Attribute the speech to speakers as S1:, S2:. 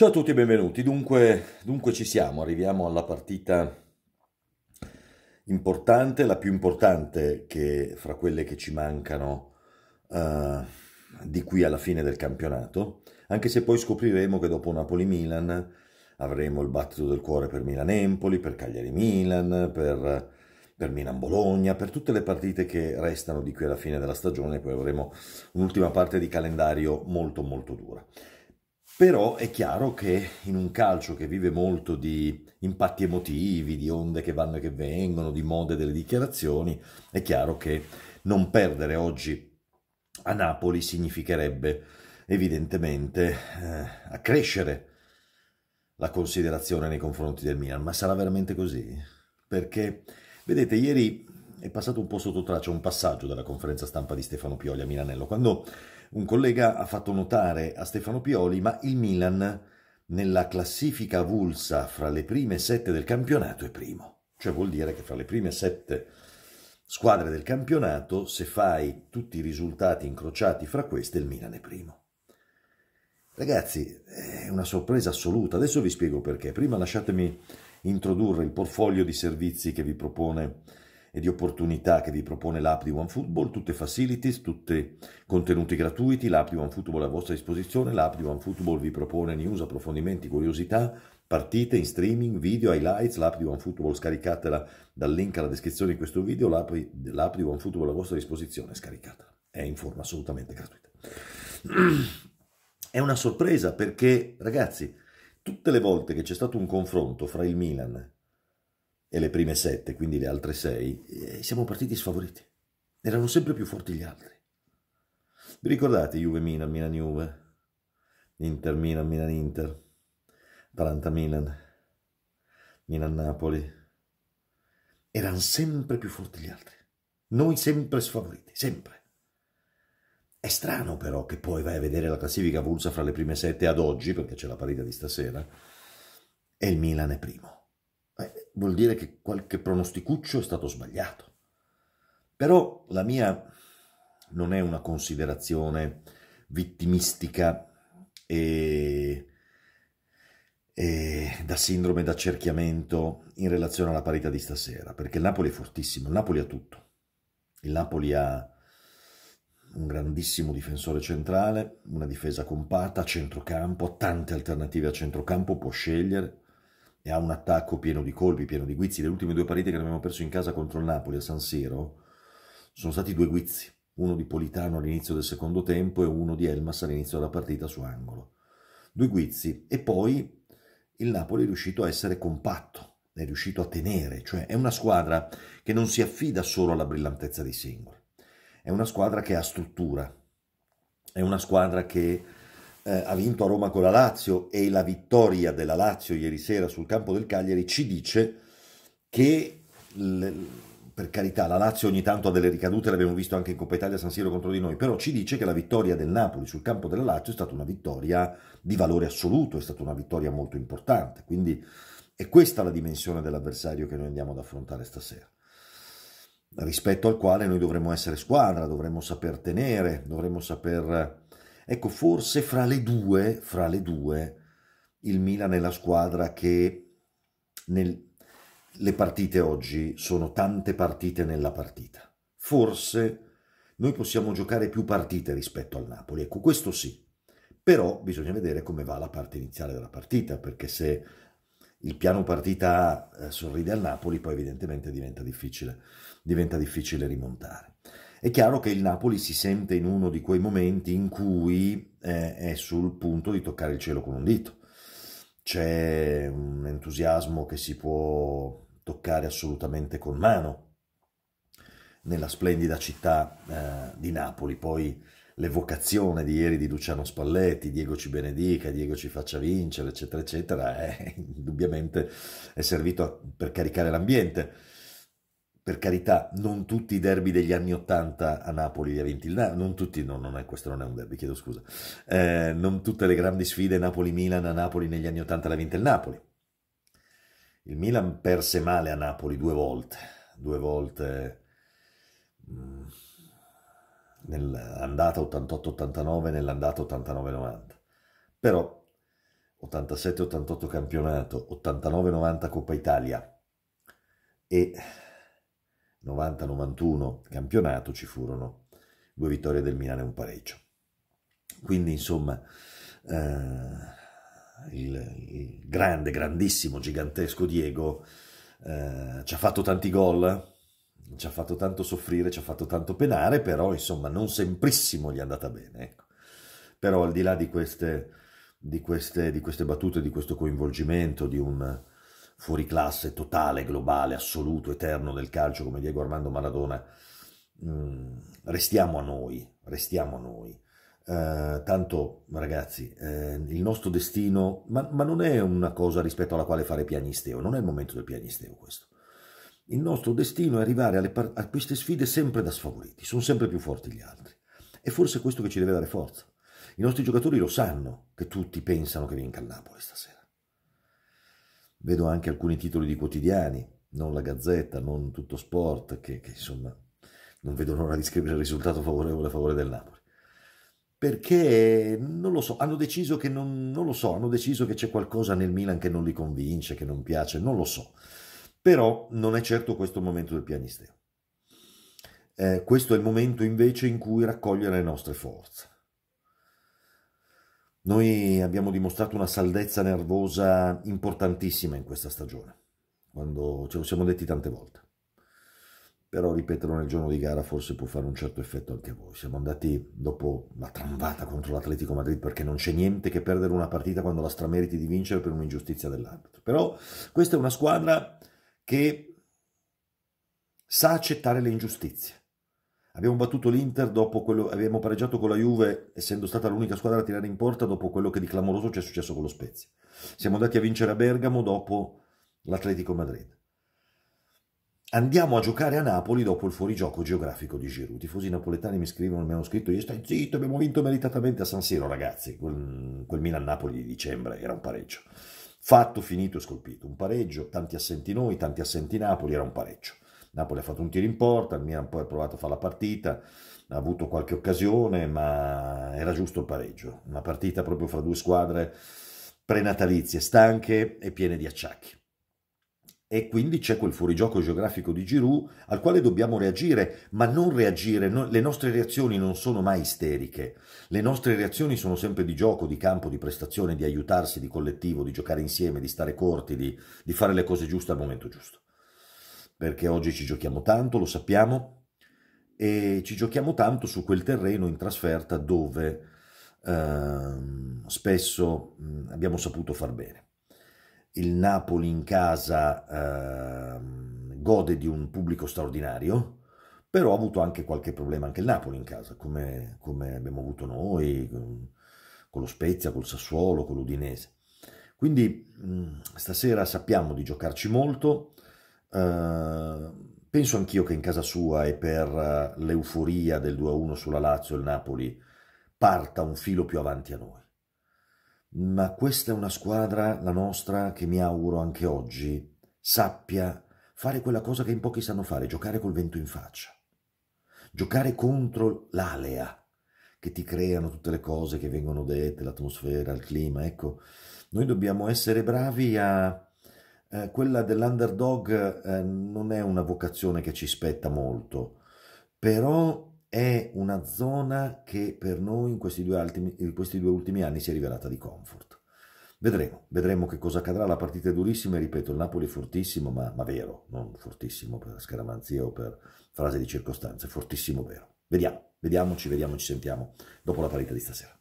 S1: Ciao a tutti e benvenuti. Dunque, dunque, ci siamo, arriviamo alla partita importante, la più importante che fra quelle che ci mancano uh, di qui alla fine del campionato, anche se poi scopriremo che dopo Napoli-Milan avremo il battito del cuore per Milan-Empoli, per Cagliari-Milan, per, per Milan-Bologna, per tutte le partite che restano di qui alla fine della stagione, poi avremo un'ultima parte di calendario molto molto dura. Però è chiaro che in un calcio che vive molto di impatti emotivi, di onde che vanno e che vengono, di mode delle dichiarazioni, è chiaro che non perdere oggi a Napoli significherebbe evidentemente eh, accrescere la considerazione nei confronti del Milan, ma sarà veramente così? Perché vedete, ieri è passato un po' sotto traccia un passaggio della conferenza stampa di Stefano Pioli a Milanello, quando un collega ha fatto notare a Stefano Pioli ma il Milan nella classifica avulsa fra le prime sette del campionato è primo. Cioè vuol dire che fra le prime sette squadre del campionato, se fai tutti i risultati incrociati fra queste, il Milan è primo. Ragazzi, è una sorpresa assoluta. Adesso vi spiego perché. Prima lasciatemi introdurre il portfolio di servizi che vi propone e di opportunità che vi propone l'app di OneFootball, tutte facilities, tutti contenuti gratuiti, l'app di OneFootball è a vostra disposizione, l'app di OneFootball vi propone news, approfondimenti, curiosità, partite in streaming, video, highlights, l'app di OneFootball scaricatela dal link alla descrizione di questo video, l'app, l'app di OneFootball è a vostra disposizione, scaricatela, è in forma assolutamente gratuita. È una sorpresa perché, ragazzi, tutte le volte che c'è stato un confronto fra il Milan e le prime sette, quindi le altre sei, eh, siamo partiti sfavoriti. Erano sempre più forti gli altri. Vi ricordate Juve-Milan, Milan-Juve, Inter-Milan, Milan-Inter, Atalanta-Milan, Milan-Napoli? Erano sempre più forti gli altri. Noi sempre sfavoriti, sempre. È strano però che poi vai a vedere la classifica avulsa fra le prime sette ad oggi, perché c'è la parità di stasera, e il Milan è primo vuol dire che qualche pronosticuccio è stato sbagliato. Però la mia non è una considerazione vittimistica e, e, da sindrome d'accerchiamento in relazione alla parità di stasera, perché il Napoli è fortissimo, il Napoli ha tutto. Il Napoli ha un grandissimo difensore centrale, una difesa compatta, a centrocampo, tante alternative a centrocampo, può scegliere, e ha un attacco pieno di colpi, pieno di guizzi. Le ultime due partite che abbiamo perso in casa contro il Napoli a San Siro sono stati due guizzi, uno di Politano all'inizio del secondo tempo e uno di Elmas all'inizio della partita su angolo. Due guizzi e poi il Napoli è riuscito a essere compatto, è riuscito a tenere, cioè è una squadra che non si affida solo alla brillantezza dei singoli, è una squadra che ha struttura, è una squadra che eh, ha vinto a Roma con la Lazio e la vittoria della Lazio ieri sera sul campo del Cagliari ci dice che le, per carità la Lazio ogni tanto ha delle ricadute, l'abbiamo visto anche in Coppa Italia San Siro contro di noi, però ci dice che la vittoria del Napoli sul campo della Lazio è stata una vittoria di valore assoluto, è stata una vittoria molto importante, quindi è questa la dimensione dell'avversario che noi andiamo ad affrontare stasera rispetto al quale noi dovremmo essere squadra, dovremmo saper tenere, dovremmo saper Ecco, forse fra le due, fra le due, il Milan è la squadra che nel, le partite oggi sono tante partite nella partita. Forse noi possiamo giocare più partite rispetto al Napoli, ecco questo sì, però bisogna vedere come va la parte iniziale della partita, perché se il piano partita eh, sorride al Napoli, poi evidentemente diventa difficile, diventa difficile rimontare. È chiaro che il Napoli si sente in uno di quei momenti in cui eh, è sul punto di toccare il cielo con un dito. C'è un entusiasmo che si può toccare assolutamente con mano nella splendida città eh, di Napoli. Poi l'evocazione di ieri di Luciano Spalletti, Diego ci benedica, Diego ci faccia vincere, eccetera, eccetera, è, indubbiamente è servito per caricare l'ambiente per carità, non tutti i derby degli anni 80 a Napoli li ha vinti il Napoli, non tutti, no, non è, questo non è un derby, chiedo scusa, eh, non tutte le grandi sfide Napoli-Milan a Napoli negli anni Ottanta l'ha vinta il Napoli. Il Milan perse male a Napoli due volte, due volte mh, mm, nell'andata 88-89 nell'andata 89-90, però 87-88 campionato, 89-90 Coppa Italia e 90-91 campionato ci furono due vittorie del Milano e un pareggio. Quindi insomma eh, il, il, grande, grandissimo, gigantesco Diego eh, ci ha fatto tanti gol, ci ha fatto tanto soffrire, ci ha fatto tanto penare, però insomma non semprissimo gli è andata bene. Ecco. Però al di là di queste, di queste, di queste battute, di questo coinvolgimento, di un fuori classe totale, globale, assoluto, eterno del calcio come Diego Armando Maradona, mm, restiamo a noi, restiamo a noi. Eh, tanto ragazzi, eh, il nostro destino, ma, ma, non è una cosa rispetto alla quale fare pianisteo, non è il momento del pianisteo questo. Il nostro destino è arrivare a queste sfide sempre da sfavoriti, sono sempre più forti gli altri. E forse è questo che ci deve dare forza. I nostri giocatori lo sanno che tutti pensano che vinca il Napoli stasera vedo anche alcuni titoli di quotidiani, non la Gazzetta, non tutto sport, che, che insomma non vedo l'ora di scrivere il risultato favorevole a favore del Napoli. Perché non lo so, hanno deciso che non, non lo so, hanno deciso che c'è qualcosa nel Milan che non li convince, che non piace, non lo so. Però non è certo questo il momento del pianisteo. Eh, questo è il momento invece in cui raccogliere le nostre forze. Noi abbiamo dimostrato una saldezza nervosa importantissima in questa stagione, quando ce lo siamo detti tante volte. Però ripeterlo nel giorno di gara forse può fare un certo effetto anche a voi. Siamo andati dopo la trambata contro l'Atletico Madrid perché non c'è niente che perdere una partita quando la strameriti di vincere per un'ingiustizia dell'arbitro. Però questa è una squadra che sa accettare le ingiustizie Abbiamo battuto l'Inter dopo quello, abbiamo pareggiato con la Juve, essendo stata l'unica squadra a tirare in porta dopo quello che di clamoroso ci è successo con lo Spezia. Siamo andati a vincere a Bergamo dopo l'Atletico Madrid. Andiamo a giocare a Napoli dopo il fuorigioco geografico di Giroud. I tifosi napoletani mi scrivono, mi hanno scritto, io stai zitto, abbiamo vinto meritatamente a San Siro, ragazzi. Quel, quel Milan-Napoli di dicembre era un pareggio. Fatto, finito e scolpito. Un pareggio, tanti assenti noi, tanti assenti Napoli, era un pareggio. Napoli ha fatto un tiro in porta, il Milan poi ha provato a fare la partita, ha avuto qualche occasione, ma era giusto il pareggio. Una partita proprio fra due squadre prenatalizie, stanche e piene di acciacchi. E quindi c'è quel fuorigioco geografico di Giroud al quale dobbiamo reagire, ma non reagire, no, le nostre reazioni non sono mai isteriche, le nostre reazioni sono sempre di gioco, di campo, di prestazione, di aiutarsi, di collettivo, di giocare insieme, di stare corti, di, di fare le cose giuste al momento giusto perché oggi ci giochiamo tanto, lo sappiamo, e ci giochiamo tanto su quel terreno in trasferta dove ehm, spesso mh, abbiamo saputo far bene. Il Napoli in casa ehm, gode di un pubblico straordinario, però ha avuto anche qualche problema anche il Napoli in casa, come, come abbiamo avuto noi con, con lo Spezia, col Sassuolo, con l'Udinese. Quindi mh, stasera sappiamo di giocarci molto, Ehm, penso anch'io che in casa sua e per eh, l'euforia del 2-1 sulla Lazio e il Napoli parta un filo più avanti a noi. Ma questa è una squadra, la nostra, che mi auguro anche oggi sappia fare quella cosa che in pochi sanno fare, giocare col vento in faccia. Giocare contro l'alea che ti creano tutte le cose che vengono dette, l'atmosfera, il clima, ecco. Noi dobbiamo essere bravi a eh, quella dell'underdog eh, non è una vocazione che ci spetta molto, però è una zona che per noi in questi due, ultimi, in questi due ultimi anni si è rivelata di comfort. Vedremo, vedremo che cosa accadrà. La partita è durissima, e ripeto, il Napoli è fortissimo, ma, ma vero, non fortissimo per scaramanzia o per frase di circostanze, fortissimo vero. Vediamo, vediamoci, vediamo, ci sentiamo dopo la partita di stasera.